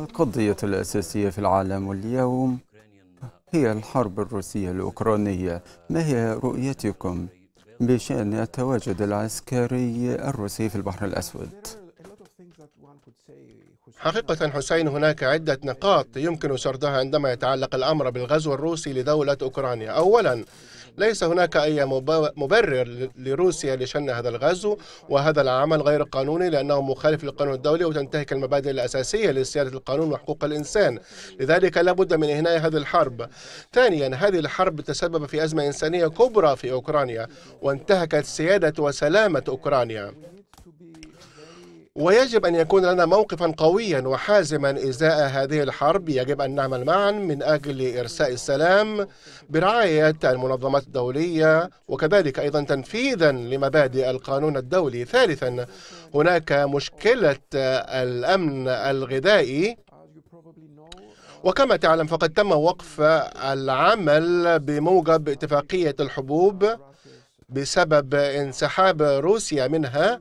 القضية الأساسية في العالم اليوم هي الحرب الروسية الأوكرانية ما هي رؤيتكم بشأن التواجد العسكري الروسي في البحر الأسود؟ حقيقة حسين هناك عدة نقاط يمكن سردها عندما يتعلق الأمر بالغزو الروسي لدولة أوكرانيا أولا ليس هناك أي مبرر لروسيا لشن هذا الغزو وهذا العمل غير قانوني لأنه مخالف للقانون الدولي وتنتهك المبادئ الأساسية لسيادة القانون وحقوق الإنسان لذلك لا بد من إهناء هذه الحرب ثانيا هذه الحرب تسبب في أزمة إنسانية كبرى في أوكرانيا وانتهكت سيادة وسلامة أوكرانيا ويجب أن يكون لنا موقفا قويا وحازما إزاء هذه الحرب يجب أن نعمل معا من أجل إرساء السلام برعاية المنظمات الدولية وكذلك أيضا تنفيذا لمبادئ القانون الدولي ثالثا هناك مشكلة الأمن الغذائي وكما تعلم فقد تم وقف العمل بموجب اتفاقية الحبوب بسبب انسحاب روسيا منها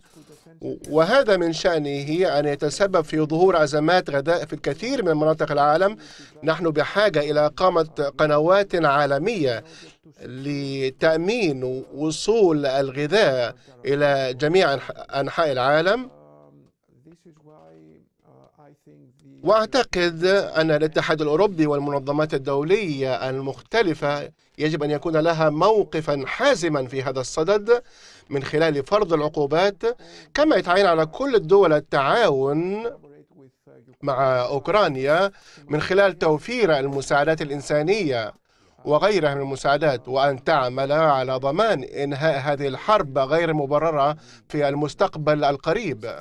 وهذا من شأنه أن يتسبب في ظهور أزمات غذاء في الكثير من مناطق العالم نحن بحاجة إلى إقامة قنوات عالمية لتأمين وصول الغذاء إلى جميع أنحاء العالم Uh, واعتقد ان الاتحاد الاوروبي والمنظمات الدوليه المختلفه يجب ان يكون لها موقفا حازما في هذا الصدد من خلال فرض العقوبات كما يتعين على كل الدول التعاون مع اوكرانيا من خلال توفير المساعدات الانسانيه وغيرها من المساعدات وأن تعمل على ضمان إنهاء هذه الحرب غير مبررة في المستقبل القريب